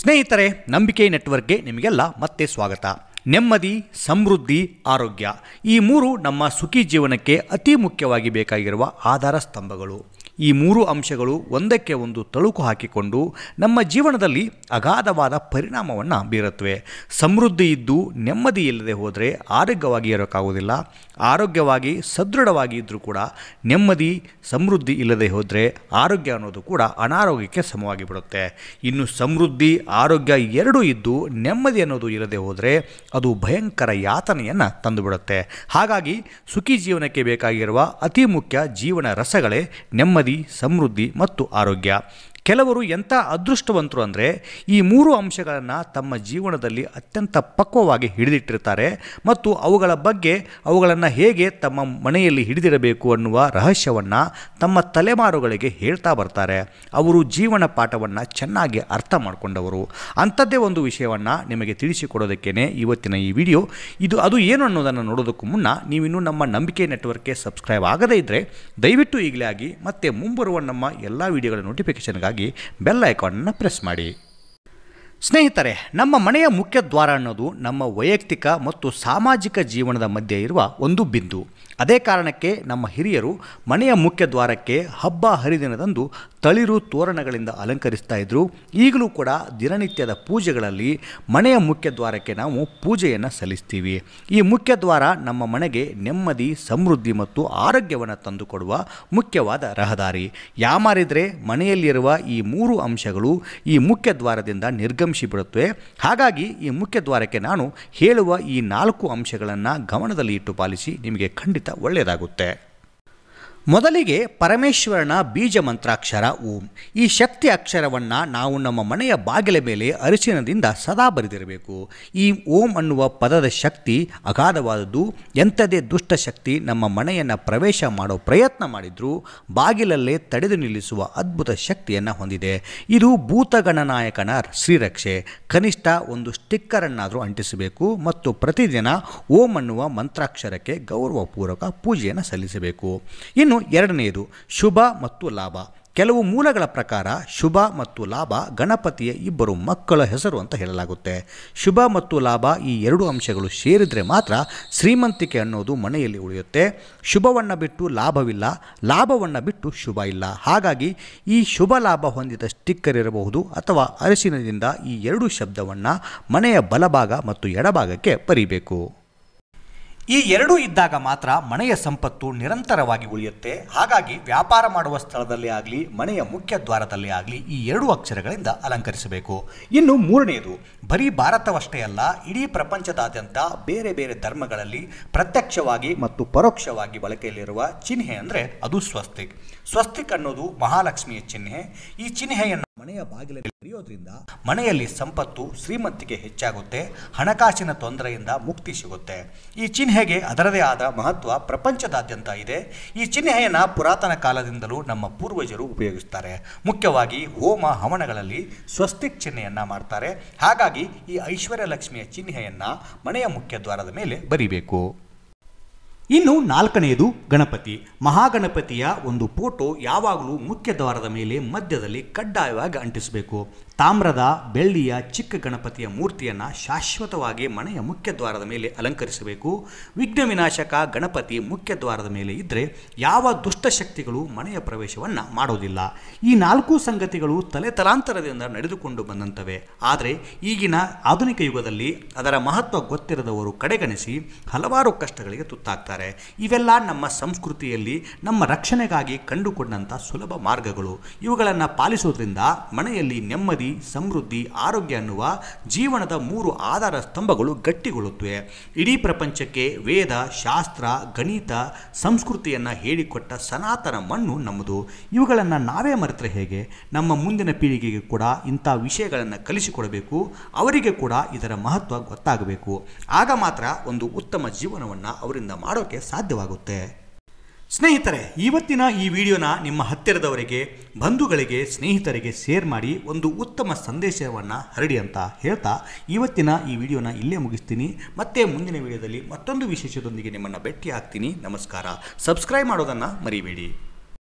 ಸ್ನೇಹಿತರೆ ನಂಬಿಕೆ ನೆಟ್ವರ್ಕ್ಗೆ ನಿಮಗೆಲ್ಲ ಮತ್ತೆ ಸ್ವಾಗತ ನೆಮ್ಮದಿ ಸಮೃದ್ಧಿ ಆರೋಗ್ಯ ಈ ಮೂರು ನಮ್ಮ ಸುಖಿ ಜೀವನಕ್ಕೆ ಅತಿ ಮುಖ್ಯವಾಗಿ ಬೇಕಾಗಿರುವ ಆಧಾರ ಸ್ತಂಭಗಳು ಈ ಮೂರು ಅಂಶಗಳು ಒಂದಕ್ಕೆ ಒಂದು ತಳುಕು ಹಾಕಿಕೊಂಡು ನಮ್ಮ ಜೀವನದಲ್ಲಿ ಅಗಾಧವಾದ ಪರಿಣಾಮವನ್ನು ಬೀರುತ್ತವೆ ಸಮೃದ್ಧಿ ಇದ್ದು ನೆಮ್ಮದಿ ಇಲ್ಲದೆ ಹೋದರೆ ಆರೋಗ್ಯವಾಗಿ ಇರೋಕ್ಕಾಗೋದಿಲ್ಲ ಆರೋಗ್ಯವಾಗಿ ಸದೃಢವಾಗಿ ಇದ್ದರೂ ಕೂಡ ನೆಮ್ಮದಿ ಸಮೃದ್ಧಿ ಇಲ್ಲದೆ ಹೋದರೆ ಆರೋಗ್ಯ ಅನ್ನೋದು ಕೂಡ ಅನಾರೋಗ್ಯಕ್ಕೆ ಸಮವಾಗಿ ಬಿಡುತ್ತೆ ಇನ್ನು ಸಮೃದ್ಧಿ ಆರೋಗ್ಯ ಎರಡೂ ಇದ್ದು ನೆಮ್ಮದಿ ಅನ್ನೋದು ಇಲ್ಲದೆ ಹೋದರೆ ಅದು ಭಯಂಕರ ಯಾತನೆಯನ್ನು ತಂದುಬಿಡುತ್ತೆ ಹಾಗಾಗಿ ಸುಖಿ ಜೀವನಕ್ಕೆ ಬೇಕಾಗಿರುವ ಅತಿ ಮುಖ್ಯ ಜೀವನ ರಸಗಳೇ ನೆಮ್ಮದಿ ಸಮೃದ್ಧಿ ಮತ್ತು ಆರೋಗ್ಯ ಕೆಲವರು ಎಂಥ ಅದೃಷ್ಟವಂತರು ಅಂದರೆ ಈ ಮೂರು ಅಂಶಗಳನ್ನು ತಮ್ಮ ಜೀವನದಲ್ಲಿ ಅತ್ಯಂತ ಪಕ್ವವಾಗಿ ಹಿಡಿದಿಟ್ಟಿರ್ತಾರೆ ಮತ್ತು ಅವುಗಳ ಬಗ್ಗೆ ಅವುಗಳನ್ನು ಹೇಗೆ ತಮ್ಮ ಮನೆಯಲ್ಲಿ ಹಿಡಿದಿರಬೇಕು ಅನ್ನುವ ರಹಸ್ಯವನ್ನು ತಮ್ಮ ತಲೆಮಾರುಗಳಿಗೆ ಹೇಳ್ತಾ ಬರ್ತಾರೆ ಅವರು ಜೀವನ ಪಾಠವನ್ನು ಚೆನ್ನಾಗಿ ಅರ್ಥ ಮಾಡಿಕೊಂಡವರು ಅಂಥದ್ದೇ ಒಂದು ವಿಷಯವನ್ನು ನಿಮಗೆ ತಿಳಿಸಿಕೊಡೋದಕ್ಕೇ ಇವತ್ತಿನ ಈ ವಿಡಿಯೋ ಇದು ಅದು ಏನು ಅನ್ನೋದನ್ನು ನೋಡೋದಕ್ಕೂ ಮುನ್ನ ನೀವಿನ್ನೂ ನಮ್ಮ ನಂಬಿಕೆ ನೆಟ್ವರ್ಕ್ಗೆ ಸಬ್ಸ್ಕ್ರೈಬ್ ಆಗದೇ ಇದ್ದರೆ ದಯವಿಟ್ಟು ಈಗಲೇ ಆಗಿ ಮತ್ತೆ ಮುಂಬರುವ ನಮ್ಮ ಎಲ್ಲ ವಿಡಿಯೋಗಳ ನೋಟಿಫಿಕೇಷನ್ಗಾಗಿ ಬೆಲ್ ಐಕಾನನ್ನು ಪ್ರೆಸ್ ಮಾಡಿ ಸ್ನೇಹಿತರೆ ನಮ್ಮ ಮನೆಯ ಮುಖ್ಯ ದ್ವಾರ ಅನ್ನೋದು ನಮ್ಮ ವೈಯಕ್ತಿಕ ಮತ್ತು ಸಾಮಾಜಿಕ ಜೀವನದ ಮಧ್ಯೆ ಇರುವ ಒಂದು ಬಿಂದು ಅದೇ ಕಾರಣಕ್ಕೆ ನಮ್ಮ ಹಿರಿಯರು ಮನೆಯ ಮುಖ್ಯ ದ್ವಾರಕ್ಕೆ ಹಬ್ಬ ಹರಿದಿನದಂದು ತಳಿರು ತೋರಣಗಳಿಂದ ಅಲಂಕರಿಸ್ತಾ ಇದ್ದರು ಈಗಲೂ ಕೂಡ ದಿನನಿತ್ಯದ ಪೂಜೆಗಳಲ್ಲಿ ಮನೆಯ ಮುಖ್ಯ ದ್ವಾರಕ್ಕೆ ನಾವು ಪೂಜೆಯನ್ನು ಸಲ್ಲಿಸ್ತೀವಿ ಈ ಮುಖ್ಯ ದ್ವಾರ ನಮ್ಮ ಮನೆಗೆ ನೆಮ್ಮದಿ ಸಮೃದ್ಧಿ ಮತ್ತು ಆರೋಗ್ಯವನ್ನು ತಂದುಕೊಡುವ ಮುಖ್ಯವಾದ ರಹದಾರಿ ಯಾಮಾರಿದರೆ ಮನೆಯಲ್ಲಿರುವ ಈ ಮೂರು ಅಂಶಗಳು ಈ ಮುಖ್ಯ ದ್ವಾರದಿಂದ ನಿರ್ಗಮ ಬಿಡುತ್ತವೆ ಹಾಗಾಗಿ ಈ ಮುಖ್ಯ ದ್ವಾರಕ್ಕೆ ನಾನು ಹೇಳುವ ಈ ನಾಲ್ಕು ಅಂಶಗಳನ್ನು ಗಮನದಲ್ಲಿ ಇಟ್ಟು ಪಾಲಿಸಿ ನಿಮಗೆ ಖಂಡಿತ ಒಳ್ಳೆಯದಾಗುತ್ತೆ ಮೊದಲಿಗೆ ಪರಮೇಶ್ವರನ ಬೀಜ ಮಂತ್ರಾಕ್ಷರ ಓಂ ಈ ಶಕ್ತಿ ಅಕ್ಷರವನ್ನು ನಾವು ನಮ್ಮ ಮನೆಯ ಬಾಗಿಲ ಮೇಲೆ ಅರಿಶಿನದಿಂದ ಸದಾ ಬರೆದಿರಬೇಕು ಈ ಓಂ ಅನ್ನುವ ಪದದ ಶಕ್ತಿ ಅಗಾಧವಾದದ್ದು ಎಂಥದೇ ದುಷ್ಟಶಕ್ತಿ ನಮ್ಮ ಮನೆಯನ್ನು ಪ್ರವೇಶ ಮಾಡೋ ಪ್ರಯತ್ನ ಮಾಡಿದರೂ ಬಾಗಿಲಲ್ಲೇ ತಡೆದು ನಿಲ್ಲಿಸುವ ಅದ್ಭುತ ಶಕ್ತಿಯನ್ನು ಹೊಂದಿದೆ ಇದು ಭೂತಗಣನಾಯಕನ ಶ್ರೀರಕ್ಷೆ ಕನಿಷ್ಠ ಒಂದು ಸ್ಟಿಕ್ಕರನ್ನಾದರೂ ಅಂಟಿಸಬೇಕು ಮತ್ತು ಪ್ರತಿದಿನ ಓಂ ಅನ್ನುವ ಮಂತ್ರಾಕ್ಷರಕ್ಕೆ ಗೌರವಪೂರ್ವಕ ಪೂಜೆಯನ್ನು ಸಲ್ಲಿಸಬೇಕು ಇನ್ನು ಇನ್ನು ಎರಡನೆಯದು ಶುಭ ಮತ್ತು ಲಾಭ ಕೆಲವು ಮೂಲಗಳ ಪ್ರಕಾರ ಶುಭ ಮತ್ತು ಲಾಭ ಗಣಪತಿಯ ಇಬ್ಬರು ಮಕ್ಕಳ ಹೆಸರು ಅಂತ ಹೇಳಲಾಗುತ್ತೆ ಶುಭ ಮತ್ತು ಲಾಭ ಈ ಎರಡು ಅಂಶಗಳು ಸೇರಿದರೆ ಮಾತ್ರ ಶ್ರೀಮಂತಿಕೆ ಅನ್ನೋದು ಮನೆಯಲ್ಲಿ ಉಳಿಯುತ್ತೆ ಶುಭವನ್ನು ಬಿಟ್ಟು ಲಾಭವಿಲ್ಲ ಲಾಭವನ್ನು ಬಿಟ್ಟು ಶುಭ ಇಲ್ಲ ಹಾಗಾಗಿ ಈ ಶುಭ ಲಾಭ ಹೊಂದಿದ ಸ್ಟಿಕ್ಕರ್ ಇರಬಹುದು ಅಥವಾ ಅರಸಿನದಿಂದ ಈ ಎರಡು ಶಬ್ದವನ್ನು ಮನೆಯ ಬಲಭಾಗ ಮತ್ತು ಎಡಭಾಗಕ್ಕೆ ಪರಿಬೇಕು ಈ ಎರಡೂ ಇದ್ದಾಗ ಮಾತ್ರ ಮನೆಯ ಸಂಪತ್ತು ನಿರಂತರವಾಗಿ ಉಳಿಯುತ್ತೆ ಹಾಗಾಗಿ ವ್ಯಾಪಾರ ಮಾಡುವ ಸ್ಥಳದಲ್ಲಿ ಆಗಲಿ ಮನೆಯ ಮುಖ್ಯ ದ್ವಾರದಲ್ಲಿ ಆಗಲಿ ಈ ಎರಡು ಅಕ್ಷರಗಳಿಂದ ಅಲಂಕರಿಸಬೇಕು ಇನ್ನು ಮೂರನೆಯದು ಬರೀ ಭಾರತವಷ್ಟೇ ಅಲ್ಲ ಇಡೀ ಪ್ರಪಂಚದಾದ್ಯಂತ ಬೇರೆ ಬೇರೆ ಧರ್ಮಗಳಲ್ಲಿ ಪ್ರತ್ಯಕ್ಷವಾಗಿ ಮತ್ತು ಪರೋಕ್ಷವಾಗಿ ಬಳಕೆಯಲ್ಲಿರುವ ಚಿಹ್ನೆ ಅಂದರೆ ಅದು ಸ್ವಸ್ತಿಕ್ ಸ್ವಸ್ತಿಕ್ ಅನ್ನೋದು ಮಹಾಲಕ್ಷ್ಮಿಯ ಚಿಹ್ನೆ ಈ ಚಿಹ್ನೆಯನ್ನು ಮನೆಯ ಬಾಗಿಲಲ್ಲಿ ತೆರೆಯೋದ್ರಿಂದ ಮನೆಯಲ್ಲಿ ಸಂಪತ್ತು ಶ್ರೀಮಂತಿಗೆ ಹೆಚ್ಚಾಗುತ್ತೆ ಹಣಕಾಸಿನ ತೊಂದರೆಯಿಂದ ಮುಕ್ತಿ ಸಿಗುತ್ತೆ ಈ ಚಿಹ್ನೆಗೆ ಅದರದೇ ಆದ ಮಹತ್ವ ಪ್ರಪಂಚದಾದ್ಯಂತ ಇದೆ ಈ ಚಿಹ್ನೆಯನ್ನು ಪುರಾತನ ಕಾಲದಿಂದಲೂ ನಮ್ಮ ಪೂರ್ವಜರು ಉಪಯೋಗಿಸ್ತಾರೆ ಮುಖ್ಯವಾಗಿ ಹೋಮ ಹವನಗಳಲ್ಲಿ ಸ್ವಸ್ತಿಕ್ ಚಿಹ್ನೆಯನ್ನು ಮಾಡ್ತಾರೆ ಹಾಗಾಗಿ ಈ ಐಶ್ವರ್ಯ ಲಕ್ಷ್ಮಿಯ ಚಿಹ್ನೆಯನ್ನು ಮನೆಯ ಮುಖ್ಯ ದ್ವಾರದ ಮೇಲೆ ಬರಿಬೇಕು ಇನ್ನು ನಾಲ್ಕನೆಯದು ಗಣಪತಿ ಮಹಾಗಣಪತಿಯ ಒಂದು ಫೋಟೋ ಯಾವಾಗಲೂ ಮುಖ್ಯ ದ್ವಾರದ ಮೇಲೆ ಮಧ್ಯದಲ್ಲಿ ಕಡ್ಡಾಯವಾಗಿ ಅಂಟಿಸಬೇಕು ತಾಮ್ರದ ಬೆಳ್ಳಿಯ ಚಿಕ್ಕ ಗಣಪತಿಯ ಮೂರ್ತಿಯನ್ನು ಶಾಶ್ವತವಾಗಿ ಮನೆಯ ಮುಖ್ಯ ದ್ವಾರದ ಮೇಲೆ ಅಲಂಕರಿಸಬೇಕು ವಿಘ್ನ ವಿನಾಶಕ ಗಣಪತಿ ಮುಖ್ಯ ದ್ವಾರದ ಮೇಲೆ ಇದ್ದರೆ ಯಾವ ದುಷ್ಟಶಕ್ತಿಗಳು ಮನೆಯ ಪ್ರವೇಶವನ್ನು ಮಾಡೋದಿಲ್ಲ ಈ ನಾಲ್ಕು ಸಂಗತಿಗಳು ತಲೆತಲಾಂತರದಿಂದ ನಡೆದುಕೊಂಡು ಬಂದಂತವೆ ಆದರೆ ಈಗಿನ ಆಧುನಿಕ ಯುಗದಲ್ಲಿ ಅದರ ಮಹತ್ವ ಗೊತ್ತಿರದವರು ಕಡೆಗಣಿಸಿ ಹಲವಾರು ಕಷ್ಟಗಳಿಗೆ ತುತ್ತಾಗ್ತಾರೆ ಇವೆಲ್ಲ ನಮ್ಮ ಸಂಸ್ಕೃತಿಯಲ್ಲಿ ನಮ್ಮ ರಕ್ಷಣೆಗಾಗಿ ಕಂಡುಕೊಂಡಂಥ ಸುಲಭ ಮಾರ್ಗಗಳು ಇವುಗಳನ್ನು ಪಾಲಿಸೋದ್ರಿಂದ ಮನೆಯಲ್ಲಿ ನೆಮ್ಮದಿ ಸಮೃದ್ಧಿ ಆರೋಗ್ಯ ಅನ್ನುವ ಜೀವನದ ಮೂರು ಆಧಾರ ಸ್ತಂಭಗಳು ಗಟ್ಟಿಗೊಳ್ಳುತ್ತವೆ ಇಡೀ ಪ್ರಪಂಚಕ್ಕೆ ವೇದ ಶಾಸ್ತ್ರ ಗಣಿತ ಸಂಸ್ಕೃತಿಯನ್ನು ಹೇಳಿಕೊಟ್ಟ ಸನಾತನ ಮಣ್ಣು ನಮ್ಮದು ಇವುಗಳನ್ನು ನಾವೇ ಮರೆತರೆ ಹೇಗೆ ನಮ್ಮ ಮುಂದಿನ ಪೀಳಿಗೆಗೆ ಕೂಡ ಇಂಥ ವಿಷಯಗಳನ್ನು ಕಲಿಸಿಕೊಡಬೇಕು ಅವರಿಗೆ ಕೂಡ ಇದರ ಮಹತ್ವ ಗೊತ್ತಾಗಬೇಕು ಆಗ ಮಾತ್ರ ಒಂದು ಉತ್ತಮ ಜೀವನವನ್ನು ಅವರಿಂದ ಮಾಡೋ ಮಾಡೋಕ್ಕೆ ಸಾಧ್ಯವಾಗುತ್ತೆ ಸ್ನೇಹಿತರೆ ಇವತ್ತಿನ ಈ ವಿಡಿಯೋನ ನಿಮ್ಮ ಹತ್ತಿರದವರಿಗೆ ಬಂಧುಗಳಿಗೆ ಸ್ನೇಹಿತರಿಗೆ ಶೇರ್ ಮಾಡಿ ಒಂದು ಉತ್ತಮ ಸಂದೇಶವನ್ನು ಹರಡಿ ಅಂತ ಹೇಳ್ತಾ ಇವತ್ತಿನ ಈ ವಿಡಿಯೋನ ಇಲ್ಲೇ ಮುಗಿಸ್ತೀನಿ ಮತ್ತೆ ಮುಂದಿನ ವಿಡಿಯೋದಲ್ಲಿ ಮತ್ತೊಂದು ವಿಶೇಷದೊಂದಿಗೆ ನಿಮ್ಮನ್ನು ಭೇಟಿ ಆಗ್ತೀನಿ ನಮಸ್ಕಾರ ಸಬ್ಸ್ಕ್ರೈಬ್ ಮಾಡೋದನ್ನು ಮರಿಬೇಡಿ